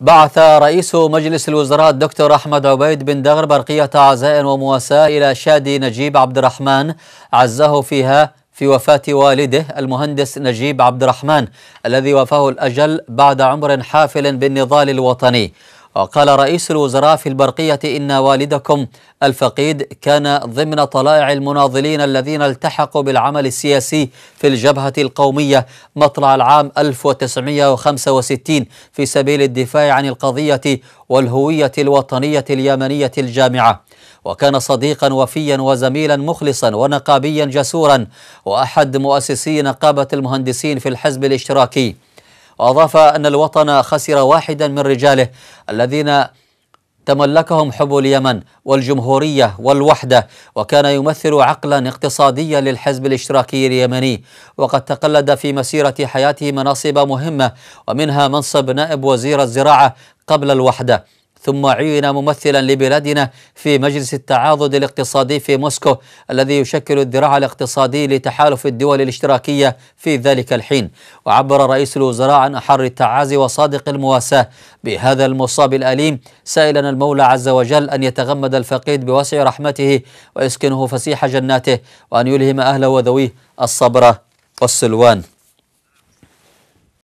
بعث رئيس مجلس الوزراء الدكتور أحمد عبيد بن دغر برقية عزاء ومواساة إلى شادي نجيب عبد الرحمن عزاه فيها في وفاة والده المهندس نجيب عبد الرحمن الذي وافاه الأجل بعد عمر حافل بالنضال الوطني وقال رئيس الوزراء في البرقية إن والدكم الفقيد كان ضمن طلائع المناضلين الذين التحقوا بالعمل السياسي في الجبهة القومية مطلع العام 1965 في سبيل الدفاع عن القضية والهوية الوطنية اليمنية الجامعة وكان صديقا وفيا وزميلا مخلصا ونقابيا جسورا وأحد مؤسسي نقابة المهندسين في الحزب الاشتراكي وأضاف أن الوطن خسر واحدا من رجاله الذين تملكهم حب اليمن والجمهورية والوحدة وكان يمثل عقلا اقتصاديا للحزب الاشتراكي اليمني وقد تقلد في مسيرة حياته مناصب مهمة ومنها منصب نائب وزير الزراعة قبل الوحدة ثم عين ممثلا لبلادنا في مجلس التعاضد الاقتصادي في موسكو الذي يشكل الذراع الاقتصادي لتحالف الدول الاشتراكية في ذلك الحين وعبر رئيس الوزراء عن أحر التعازي وصادق المواساة بهذا المصاب الأليم سائلا المولى عز وجل أن يتغمد الفقيد بوسع رحمته ويسكنه فسيح جناته وأن يلهم أهله وذويه الصبر والسلوان